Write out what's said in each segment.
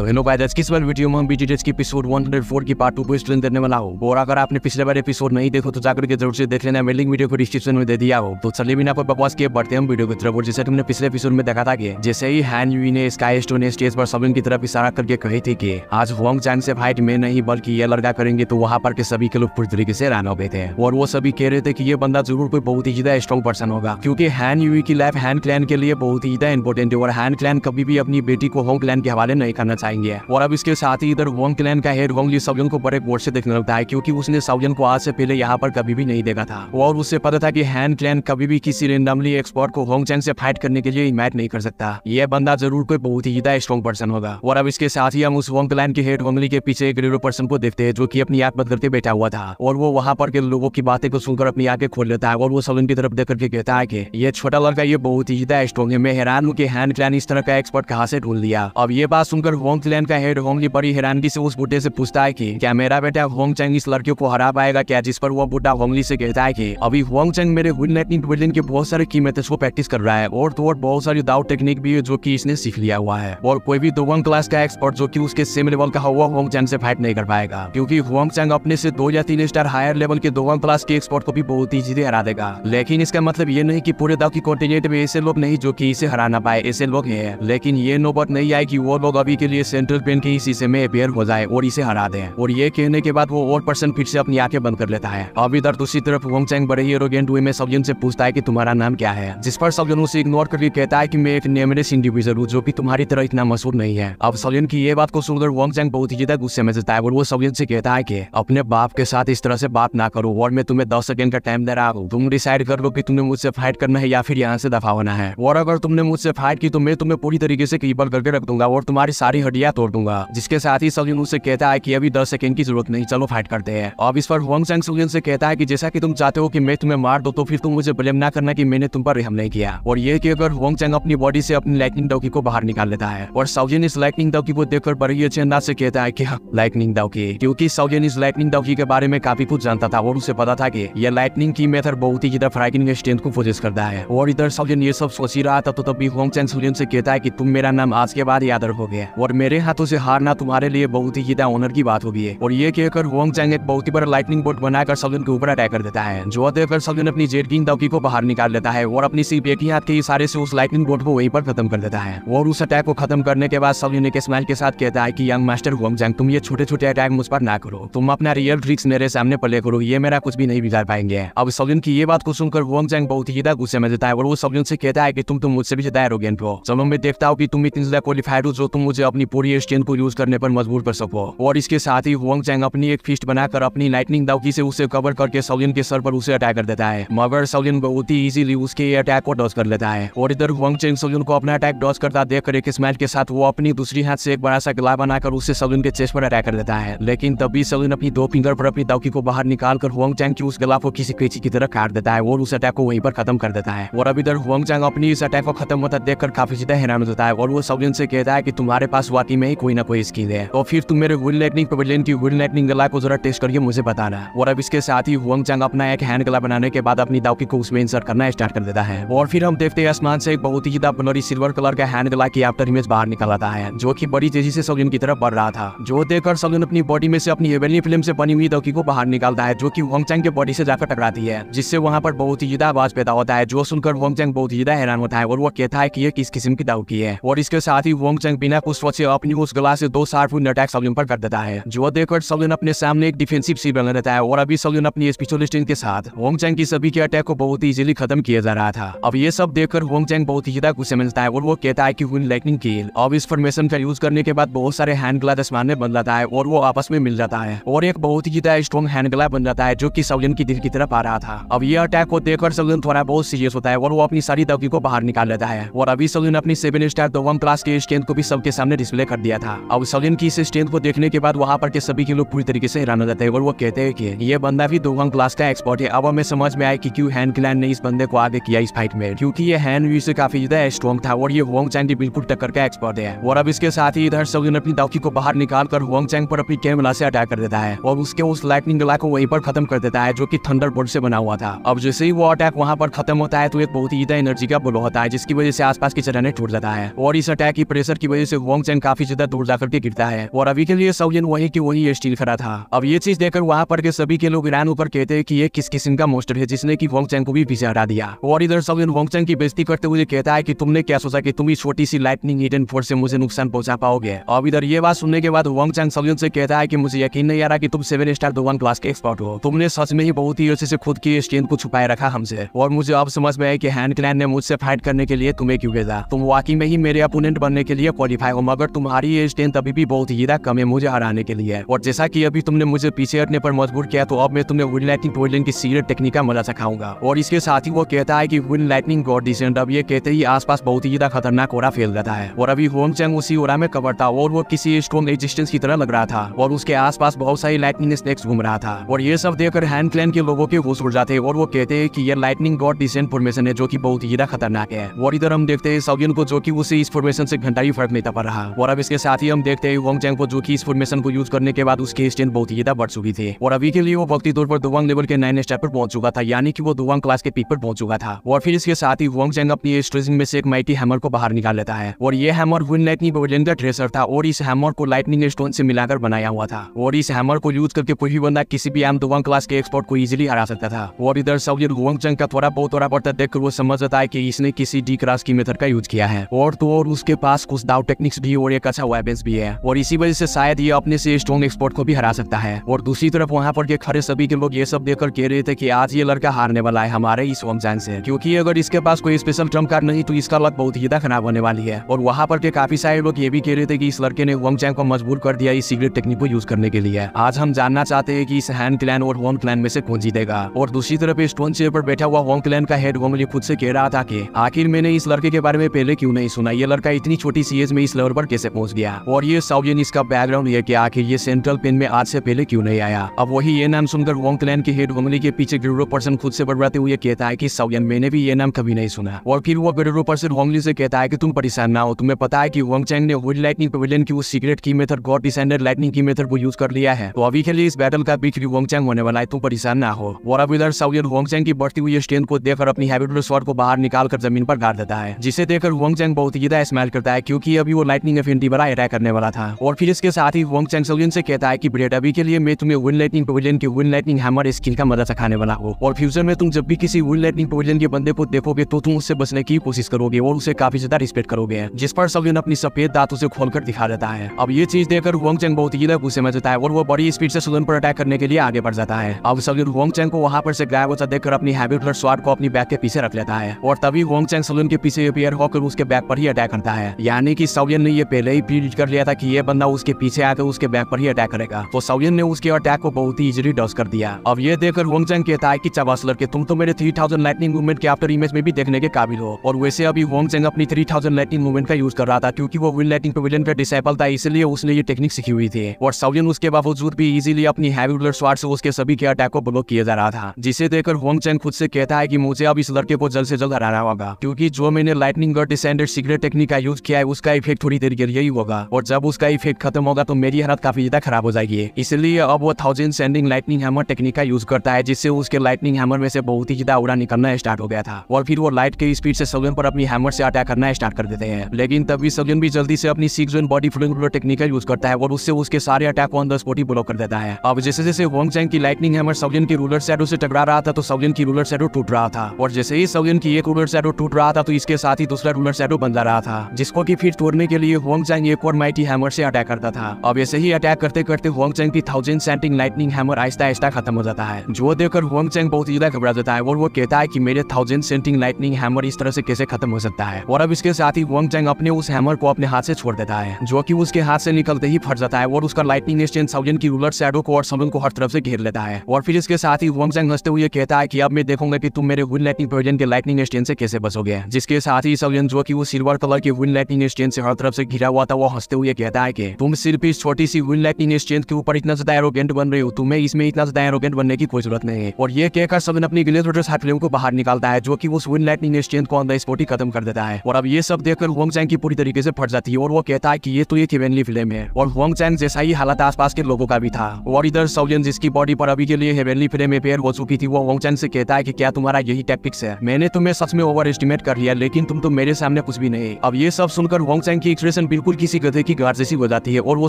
तो hello guys आज की बार वीडियो में हम बीजीटेस की एपिसोड 104 की पार्ट 2 को एक्सप्लेन करने वाला हूं और अगर आपने पिछले बार एपिसोड नहीं देखो तो जाकर के जरूर से देख लेना मैं लिंक वीडियो को डिस्क्रिप्शन में दे दिया हूं तो चलिए बिना कोई बकवास किए बढ़ते हम वीडियो की तरफ और जैसे तुमने पिछले एपिसोड में देखा था कि जैसे ही हैन यू ने स्काई स्टोन स्टेज पर सबिन की तरफ इशारा करके कही थी कि आज होंग जान से फाइट में नहीं बल्कि ये लड़का करेंगे तो वहाँ पर के सभी के लोग पूरी तरीके से रान हो गए थे और वो सभी कह रहे थे की ये बंदा जरूर कोई बहुत ही ज्यादा स्ट्रॉन्ग पर्सन होगा क्योंकि हैन यू की लाइफ हैंड क्लैन के लिए बहुत ही ज्यादा इंपॉर्टेंट है और हैंड क्लैन कभी भी अपनी बेटी को होंग क्लैन के हवाले नहीं करना बताएंगे और अब इसके साथ ही इधर वोंग क्लैन का हेड वोंग ली सौजन को बड़े गोर से देखने लगता है क्योंकि उसने सौजन को आज से पहले यहाँ पर कभी भी नहीं देखा था और उससे पता था की हैंड क्लैन कभी भी किसी रेंडमली एक्सपर्ट को होंग चैन से फाइट करने के लिए इमेज नहीं कर सकता यह बंदा जरूर कोई बहुत ही ज्यादा स्ट्रॉन्ग पर्सन होगा और अब इसके साथ ही हम उस वोंग क्लैन के हेड वोंगली के पीछे एक रेडो पर्सन को देखते है जो की अपनी याद बदलते बैठा हुआ था और वो वहाँ पर के लोगों की बातें को सुनकर अपनी आगे खोल लेता है और वो सौजन की तरफ देख करके कहता है की ये छोटा लड़का ये बहुत ही ज्यादा स्ट्रॉन्ग है मैं हैरान हूँ की हैंड क्लैन इस तरह का एक्सपर्ट कहा से ढूंढ लिया अब ये बात सुनकर होंग क्लैन का हेड होंग की बड़ी हैरानगी से उस बुढ़े से पूछता है कि क्या मेरा बेटा होंग चैंग इस लड़कियों को हरा पाएगा क्या जिस पर वो बुढ़ा होंगली से कहता है कि अभी होंग चैंग मेरे बिल्डिंग के बहुत सारे की मेथड्स को प्रैक्टिस कर रहा है और तो बहुत सारी दाव टेक्निक भी है जो की इसने सीख लिया हुआ है और कोई भी दोवंग क्लास का एक्सपर्ट जो की उसके सेम लेवल का हुआ होंग चैंग से फाइट नहीं कर पाएगा क्योंकि होंग चैंग अपने से दो या तीन स्टार हायर लेवल के दोवंग क्लास के एक्सपर्ट को भी बहुत ही जीते हरा देगा लेकिन इसका मतलब ये नहीं की पूरे दाव की कॉन्टिनेंट में ऐसे लोग नहीं जो की इसे हरा ना पाए ऐसे लोग है लेकिन ये नौबत नहीं आए की वो लोग अभी के लिए ये सेंट्रल पेन के ही शीशे में अपेयर हो जाए और इसे हरा दे और ये कहने के बाद वो और पर्सन फिर से अपनी आंखें बंद कर लेता है अब इधर दूसरी तरफ वोंग चैंग बड़े ही एरोगेंट हुए में सबजन से पूछता है की तुम्हारा नाम क्या है जिस पर सबजन उसे इग्नोर करके कहता है की मैं एक नेमलेस इंडिविजुअल हूँ जो की तुम्हारी तरह इतना मशहूर नहीं है अब सबजन की ये बात को सुनकर वोंग चैंग बहुत ही ज्यादा गुस्से में जता है और वो सबजन से कहता है की अपने बाप के साथ इस तरह से बात ना करो और मैं तुम्हें दस सेकेंड का टाइम दे रहा हूँ तुम डिसाइड कर लो की तुमने मुझसे फाइट करना है या फिर यहाँ से दफा होना है और अगर तुमने मुझसे फाइट की तो मैं तुम्हें पूरी तरीके से कीपर करके रख दूंगा और तुम्हारी सारी हड्डिया तोड़ दूंगा जिसके साथ ही सलयून उसे कहता है की अभी दस सेकंड की जरूरत नहीं चलो फाइट करते हैं अब इस पर वंग सैंग सलयून से कहता है की जैसा की तुम चाहते हो की मैं तुम्हें मार दो तो फिर तुम मुझे ब्लेम ना करना की मैंने तुम पर रहम नहीं किया और ये की अगर वंग चैंग अपनी बॉडी से अपनी लाइटनिंग डॉकी को बाहर निकाल लेता है और साउजिन इस लाइटनिंग डॉकी को देखकर बड़ी अच्छे अंदाज से कहता है कि लाइटनिंग डॉकी क्यूँकी साउजिन इस लाइटनिंग डॉकी के बारे में काफी कुछ जानता था और उसे पता था की यह लाइटनिंग की मेथड बहुत ही ज्यादा फ्राइकिंग स्ट्रेंथ को फोजेस करता है और इधर साउजिन ये सब सोच ही रहा था तो तभी वोंग चैंग सुजन से कहता है की तुम मेरा नाम आज के बाद याद रखोगे और मेरे हाथों से हारना तुम्हारे लिए बहुत ही ज्यादा ऑनर की बात होगी और ये कहकर होंग चैंग एक बहुत ही बड़ा लाइटनिंग बोट बनाकर सलून के ऊपर अटैक कर देता है जो देखकर सलून अपनी जेट किंग दौकी को बाहर निकाल लेता है और अपनी सिर्फ एक ही हाथ के इशारे से उस लाइटनिंग बोट को वहीं पर खत्म कर देता है और उस अटैक को खत्म करने के बाद सलून एक स्माइल के साथ कहता है की यंग मास्टर होंग चैंग तुम ये छोटे छोटे अटैक मुझ पर ना करो तुम अपना रियल ट्रिक्स मेरे सामने पले करो ये मेरा कुछ भी नहीं बिगाड़ पाएंगे अब सलून की ये बात को सुनकर होंग चैंग बहुत ही ज्यादा गुस्से में देता है और वो सलून से कहता है की तुम तुम तो मुझसे भी जताया रोगे हो चलो मैं देखता हूँ की तुम इतनी ज्यादा क्वालिफाइड हो जो तुम मुझे अपनी पूरी स्ट्रेंथ को यूज करने पर मजबूर कर सको और इसके साथ ही हुआंग चैंग अपनी एक फिस्ट बनाकर अपनी लाइटनिंग दावकी से उसे कवर करके सौलिन के सर पर उसे अटैक कर देता है मगर सौलिन बहुत ही इजिली उसके अटैक को डॉस कर लेता है और इधर हुआंग चैंग सौलिन को अपना अटैक डॉस करता देख कर एक स्मैल के साथ वो अपनी दूसरी हाथ से एक बड़ा सा गिला बनाकर उसे सौलिन के चेस्ट पर अटैक कर देता है लेकिन तब भी सौलिन अपनी दो फिंगर पर अपनी दावकी को बाहर निकाल कर हुआंग चैंग की उस गिला को किसी कैची की तरह काट देता है और उस अटैक को वहीं पर खत्म कर देता है और अब इधर हुआंग चैंग अपनी इस अटैक को खत्म होता देखकर काफी ज्यादा हैरान होता है और वो सौलिन से कहता है की तुम्हारे पास शुरुआती में ही कोई ना कोई स्किल है और फिर तुम मेरे वुड लाइटनिंग पेविलियन की वुड लाइटनिंग गला को जरा टेस्ट करके मुझे बताना और अब इसके साथ ही हुंग चंग अपना एक हैंड गला बनाने के बाद अपनी दावकी को उसमें इंसर्ट करना स्टार्ट कर देता है और फिर हम देखते हैं आसमान से एक बहुत ही ज्यादा बनोरी सिल्वर कलर का हैंड गला की आफ्टर इमेज बाहर निकल आता है जो की बड़ी तेजी से सलून की तरफ बढ़ रहा था जो देखकर सलून अपनी बॉडी में से अपनी एवेलनी फिल्म से बनी हुई दौकी को बाहर निकालता है जो की वंग चंग के बॉडी से जाकर टकराती है जिससे वहाँ पर बहुत ही ज्यादा आवाज पैदा होता है जो सुनकर वंग चंग बहुत ही ज्यादा हैरान होता है और वो कहता है की ये किस किस्म की दावकी है और इसके साथ ही हुंग चंग बिना कुछ सोचे अपनी उस गला से दो शार्पून अटैक सब्लिन पर कर देता है जो देखकर सब्लिन अपने सामने एक डिफेंसिव सी बना रहता है और अभी सब्लिन अपनी स्पिचुअल स्ट्रेंथ के साथ होंग चैंग की सभी के अटैक को बहुत ही इजिली खत्म किया जा रहा था अब ये सब देखकर होंग चैंग बहुत ही ज्यादा गुस्से मिलता है और वो कहता है की विन लाइटनिंग किल अब इस फॉर्मेशन का यूज करने के बाद बहुत सारे हैंड ग्लास मारने बन जाता है और वो आपस में मिल जाता है और एक बहुत ही ज्यादा स्ट्रॉन्ग हैंड ग्लास बन जाता है जो की सब्लिन की दिल की तरफ आ रहा था अब ये अटैक को देखकर सब्लिन थोड़ा बहुत सीरियस होता है और वो अपनी सारी दबकी को बाहर निकाल लेता है और अभी सब्लिन अपनी सेवन स्टार दो क्लास के स्ट्रेंथ को भी सबके सामने डिस्प्ले उल्लेख कर दिया था अब सलीन की इस स्ट्रेंथ को देखने के बाद वहाँ पर के सभी के लोग पूरी तरीके से हैरान हो जाते हैं और वो कहते हैं कि ये बंदा भी दो क्लास का एक्सपर्ट है अब हमें समझ में आया कि क्यों हैंड क्लैन ने इस बंदे को आगे किया इस फाइट में क्योंकि ये हैंड व्यू से काफी ज्यादा स्ट्रॉन्ग था और ये होंग चैंग बिल्कुल टक्कर का एक्सपर्ट है और अब इसके साथ ही इधर सलीन अपनी दौकी को बाहर निकाल कर होंग चैंग पर अपनी कैमला से अटैक कर देता है और उसके उस लाइटनिंग गला को वहीं पर खत्म कर देता है जो की थंडर बोर्ड से बना हुआ था अब जैसे ही वो अटैक वहाँ पर खत्म होता है तो एक बहुत ही ज्यादा एनर्जी का ब्लो होता है जिसकी वजह से आसपास की चटाने टूट जाता है और इस अटैक की प्रेशर की वजह से होंग चैंग काफी ज्यादा दूर जाकर के गिरता है और अभी के लिए सौजन वही की वही स्टील खड़ा था अब ये चीज देखकर वहाँ पर के सभी के लोग ईरान ऊपर कहते हैं कि ये किस किस्म का मोस्टर है जिसने की वोंग चैंग को भी पीछे हटा दिया और इधर सौजन चैंग की बेजती करते हुए कहता है की तुमने क्या सोचा की तुम इस छोटी सी लाइटनिंग हिडन फोर्स से मुझे नुकसान पहुंचा पाओगे अब इधर ये बात सुनने के बाद वोंग चैंग सौजन से कहता है की मुझे यकीन नहीं आ रहा की तुम सेवन स्टार दो क्लास के एक्सपर्ट हो तुमने सच में ही बहुत ही अच्छे से खुद की स्ट्रेंथ को छुपाए रखा हमसे और मुझे अब समझ में आया की हैंड क्लैन ने मुझसे फाइट करने के लिए तुम्हें क्यों भेजा तुम वाकई में ही मेरे अपोनेंट बनने के लिए क्वालिफाई हो मगर तुम्हारी एज टेंथ अभी भी बहुत ही कम है मुझे हराने के लिए और जैसा कि अभी तुमने मुझे पीछे हटने पर मजबूर किया तो अब मैं तुम्हें विन लाइटिंग टोइलेट की सीरियर टेक्निक का मजा सिखाऊंगा और इसके साथ ही वो कहता है की विन लाइटनिंग गॉड डिसेंट अब ये कहते ही आसपास बहुत ही ज्यादा खतरनाक ओरा फैल रहा है और अभी होम चैंग उसी ओरा में कवर था और वो किसी स्ट्रॉन्ग एग्जिस्टेंस की तरह लग रहा था और उसके पास बहुत सारी लाइटनिंग स्नेक्स घूम रहा था और ये सब देखकर हैंड क्लैन के लोगों के होश उड़ जाते और वो कहते हैं की ये लाइटनिंग गॉड डिसेंट फॉर्मेशन है जो की बहुत ही खतरनाक है और इधर हम देखते हैं सौगिन को जो की उसे इस फॉर्मेशन से घंटा ही फर्क नहीं था पड़ रहा और अब इसके साथ ही हम देखते हैं युवंग चैंग को जो की इस फॉर्मेशन को यूज करने के बाद उसकी स्ट्रेंथ बहुत ही बढ़ चुकी थी और अभी के लिए वो वक्ती तौर पर दुवंग लेवल के नए स्टेप पर पहुंच चुका था यानी कि वो दुवंग क्लास के पीक पर पहुंच चुका था और फिर इसके साथ ही युवंग चैंग अपनी स्ट्रेसिंग में से एक माइटी हैमर को बाहर निकाल लेता है और ये हैमर विन लाइटनिंग ड्रेसर था और इस हैमर को लाइटनिंग स्टोन से मिलाकर बनाया हुआ था और इस हैमर को यूज करके कोई भी बंदा किसी भी आम दुवंग क्लास के एक्सपर्ट को इजिली हरा सकता था और इधर सब ये चैंग का थोड़ा बहुत थोड़ा पड़ता देखकर वो समझ जाता है की इसने किसी डी क्रास की मेथड का यूज किया है और तो और उसके पास कुछ दाव टेक्निक्स भी और और एक अच्छा वेपन्स भी है और इसी वजह से शायद ये अपने से स्ट्रॉन्ग एक्सपोर्ट को भी हरा सकता है और दूसरी तरफ वहाँ पर खड़े सभी के लोग ये सब देखकर कह रहे थे की आज ये लड़का हारने वाला है हमारे इस वमजैन से क्योंकि अगर इसके पास कोई स्पेशल ट्रम्प कार्ड नहीं तो इसका लक बहुत ही खराब होने वाली है और वहाँ पर के काफी सारे लोग ये भी कह रहे थे की इस लड़के ने जैन को मजबूर कर दिया इस सीक्रेट टेक्निक को यूज करने के लिए आज हम जानना चाहते हैं कि इस हैंड क्लैन और होम क्लैन में से कौन जीतेगा और दूसरी तरफ स्टोन चेयर पर बैठा हुआ होम क्लैन का हेड वोमली खुद से कह रहा था कि आखिर मैंने इस लड़के के बारे में पहले क्यों नहीं सुना ये लड़का इतनी छोटी सी एज में इस लेवल पर कैसे से पहुंच गया और ये साउयन इसका बैकग्राउंड ये क्या कि ये सेंट्रल पिन में आज से पहले क्यों नहीं आया अब वही ये नाम सुनकर वॉन्ग के हेड फैमिली के पीछे गिरो पर्सन खुद से बड़बड़ाते हुए कहता है की साउयन मैंने भी ये नाम कभी नहीं सुना और फिर वो गिरो पर्सन होंगली से कहता है की तुम परेशान ना हो तुम्हें पता है की वॉन्ग चैंग ने वुड लाइटनिंग पवेलियन की वो सीक्रेट की मेथड गॉड डिसेंडर लाइटनिंग की मेथड को यूज कर लिया है तो अभी के लिए इस बैटल का बीच वोंग चैंग होने वाला है तुम परेशान ना हो और अब इधर साउयन वॉन्ग चैंग की बढ़ती हुई स्ट्रेंथ को देखकर अपनी हैबिटुलर स्वर को बाहर निकालकर जमीन पर गाड़ देता है जिसे देखकर वॉन्ग चैंग बहुत ही ज्यादा स्माइल करता है क्योंकि अभी वो लाइटनिंग इन्फिनिटी वाला अटैक करने वाला था और फिर इसके साथ ही वोंग चैंगसोलियन से कहता है कि ब्रेड अभी के लिए मैं तुम्हें विन लाइटिंग पवेलियन के विन लाइटिंग हैमर स्किल का मदद सिखाने वाला हूँ और फ्यूचर में तुम जब भी किसी विन लाइटिंग पवेलियन के बंदे को देखोगे तो तुम उससे बचने की कोशिश करोगे और उसे काफी ज्यादा रिस्पेक्ट करोगे जिस पर सलियन अपनी सफेद दांत उसे खोलकर दिखा देता है अब ये चीज देखकर वोंग चैंग बहुत ही गुस्से में जाता है और वो बड़ी स्पीड से सुलन पर अटैक करने के लिए आगे बढ़ जाता है अब सलियन वोंग चैंग को वहाँ पर से गायब होता देखकर अपनी हैवी ब्लड स्वाट को अपनी बैग के पीछे रख लेता है और तभी वोंग चैंग सलून के पीछे अपियर होकर उसके बैग पर ही अटैक करता है यानी कि सलियन ने यह पहले ही प्रीड कर लिया था कि ये बंदा उसके पीछे आकर उसके बैक पर ही अटैक करेगा तो सौयन ने उसके अटैक को बहुत ही इजिली डॉस कर दिया अब ये देखकर वोंगचंग कहता है की चबास लड़के तुम तो मेरे थ्री थाउजेंड लाइटनिंग मूवमेंट के आफ्टर इमेज में भी देखने के काबिल हो और वैसे अभी वोंगचंग अपनी थ्री थाउजेंड लाइटनिंग मूवमेंट का यूज कर रहा था क्योंकि वो विल लाइटिंग पवेलियन का डिसेबल था इसलिए उसने ये टेक्निक सीखी हुई थी और सौयन उसके बावजूद भी इजिली अपनी हैवी रूलर स्वार से उसके सभी के अटैक को ब्लॉक किया जा रहा था जिसे देखकर होंगचंग खुद से कहता है की मुझे अब इस लड़के को जल्द से जल्द हराना होगा क्योंकि जो मैंने लाइटनिंग और डिसेंडेड सीक्रेट टेक्निक का यूज किया है उसका इफेक्ट थोड़ी देर के आंसर यही होगा और जब उसका इफेक्ट खत्म होगा तो मेरी हालत काफी ज्यादा खराब हो जाएगी इसलिए अब वो thousand sending lightning hammer technique का यूज करता है जिससे उसके लाइटनिंग हैमर में से बहुत ही ज्यादा उड़ा निकलना स्टार्ट हो गया था और फिर वो लाइट के स्पीड से सलून पर अपनी हैमर से अटैक करना स्टार्ट कर देते हैं लेकिन तभी सलून भी जल्दी से अपनी six zone body flowing blow technique का यूज करता है और उससे उसके सारे अटैक ऑन द स्पॉट ही ब्लॉक कर देता है अब जैसे जैसे वोंग चैंग की लाइटनिंग हैमर सलून की रूलर शैडो से टकरा रहा था तो सलून की रूलर शैडो टूट रहा था और जैसे ही सलून की एक रूलर शैडो टूट रहा था तो इसके साथ ही दूसरा रूलर बन जा रहा था जिसको की फिर तोड़ने के लिए वोंग होंग चैंग एक और माइटी हैमर से अटैक करता था अब ऐसे ही अटैक करते करते होंग चैंग की थाउजेंड सेंटिंग लाइटनिंग हैमर आहिस्ता आहिस्ता खत्म हो जाता है जो देखकर होंग चैंग बहुत ज्यादा घबरा जाता है और वो कहता है की मेरे थाउजेंड सेंटिंग लाइटनिंग हैमर इस तरह से कैसे खत्म हो सकता है और अब इसके साथ ही होंग चैंग अपने उस हैमर को अपने हाथ से छोड़ देता है जो की उसके हाथ से निकलते ही फट जाता है और उसका लाइटनिंग थाउजेंड की रूलर सैडो को और समुद्र को हर तरफ से घेर लेता है और फिर इसके साथ ही होंग चैंग हंसते हुए कहता है की अब मैं देखूंगा की तुम मेरे विन लाइटनिंग प्रोजन के लाइटनिंग स्टेन से कैसे बसोगे जिसके साथ ही सबजन जो की वो सिल्वर कलर के विन लाइटनिंग स्टेन से हर तरफ से घिरा हुआ था वो हंसते हुए कहता है कि तुम सिर्फ इस छोटी सी विल इन एक्सचेंज के ऊपर इतना ज्यादा एरोगेंट बन रहे हो तुम्हें इसमें इतना ज्यादा एरोगेंट बनने की कोई जरूरत नहीं है और ये कहकर सबन अपनी गिलेज रोटर्स हाइफ्लेम को बाहर निकालता है जो की उस विल लाइटनिंग एक्सचेंज को अंदर स्पोर्ट ही खत्म कर देता है और अब ये सब देखकर वोंग चैंग की पूरी तरीके से फट जाती है और वो कहता है की ये तो एक हेवनली फिल्म है और वोंग चैंग जैसा ही हालत आस के लोगों का भी था और इधर सौलियन जिसकी बॉडी पर अभी के लिए हेवनली फिल्म पेयर हो चुकी थी वो वोंग चैंग से कहता है की क्या तुम्हारा यही टेक्टिक्स है मैंने तुम्हें सच में ओवर एस्टिमेट कर लिया लेकिन तुम तो मेरे सामने कुछ भी नहीं अब ये सब सुनकर वोंग चैंग की एक्सप्रेशन बिल्कुल किसी गधे की गार जैसी हो जाती है और वो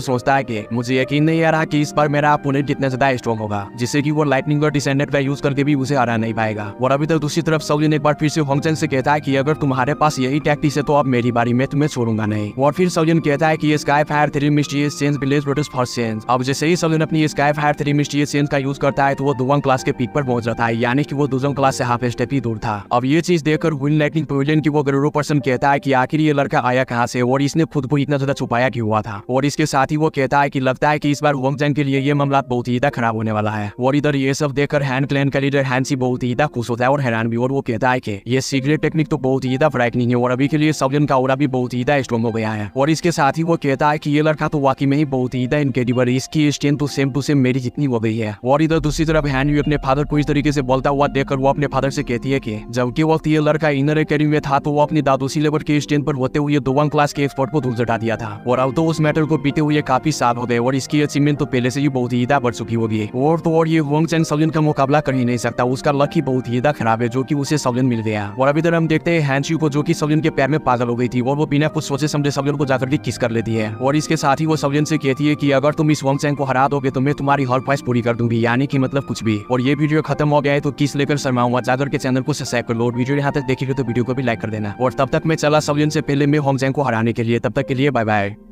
सोचता है कि मुझे यकीन नहीं आ रहा कि इस बार मेरा अपोनेंट कितना ज्यादा स्ट्रॉन्ग होगा जिससे कि वो लाइटनिंग और डिसेंडेंट का यूज करके भी उसे हरा नहीं पाएगा और अभी तक दूसरी तरफ सौलिन एक बार फिर से होंगचन से कहता है की अगर तुम्हारे पास यही टैक्टिस है तो अब मेरी बारी में तुम्हें छोड़ूंगा नहीं और फिर सौलिन कहता है की sky fire three mysteries change village produce four change अब जैसे ही सौलिन अपनी sky fire three mysteries change का यूज करता है तो वो दुवंग क्लास के पीक पर पहुंच जाता है यानी कि वो दुजंग क्लास से हाफ स्टेप ही दूर था अब ये चीज देखकर विन लाइटनिंग पवेलियन की वो गरुड़ पर्सन कहता है कि आखिर ये लड़का आया कहाँ से और इसने खुद को इतना ज्यादा छुपाया क्यों हुआ था और इसके साथ ही वो कहता है की लगता है की इस बार जंग के लिए ये मामला बहुत ही ज्यादा खराब होने वाला है और इधर ये सब देखकर हैंड क्लैन का लीडर हैंसी बहुत ही ज्यादा खुश होता है और हैरान भी और वो कहता है की ये सीक्रेट टेक्निक तो बहुत ही ज्यादा फ्राइटनिंग है और अभी के लिए सबजन का ओरा भी बहुत ही ज्यादा स्ट्रॉन्ग हो गया है और इसके साथ ही वो कहता है की ये लड़का तो वाकई में ही बहुत ही ज्यादा इनक्रेडिबल इसकी स्ट्रेंथ तो सेम टू सेम मेरी जितनी हो गई है और इधर दूसरी तरफ हैंड भी अपने फादर को इस तरीके से बोलता हुआ देखकर वो अपने फादर से कहती है की जबकि वक्त ये लड़का इनर अकेडमी में था तो वो अपनी दादोसी लेवल के स्ट्रेंथ पर होते हुए दो वन क्लास के एक्सपर्ट को धूल जुटा दिया था और अब तो उस मैटर को पीते हुए काफी साल हो गए और इसकी अचीवमेंट तो पहले से ही बहुत ही बढ़ चुकी होगी और तो और ये वंग चैन सौलिन का मुकाबला कर ही नहीं सकता उसका लक ही बहुत ही खराब है जो की उसे सौलिन मिल गया और अभी तरह हम देखते हैं हैंचू को जो की सौलिन के पैर में पागल हो गई थी और वो बिना कुछ सोचे समझे सौलिन को जाकर किस कर लेती है और इसके साथ ही वो सौलिन से कहती है की अगर तुम इस वंग चैन को हरा दोगे तो मैं तुम्हारी हर ख्वाहिश पूरी कर दूंगी यानी कि मतलब कुछ भी और ये वीडियो खत्म हो गया है तो किस लेकर शर्माऊंगा जाकर के चैनल को सब्सक्राइब कर लो और वीडियो यहाँ तक देखिए तो वीडियो को भी लाइक कर देना और तब तक मैं चला सब्जन से पहले मैं होमजैंग को हराने के लिए तब तक के लिए बाय बाय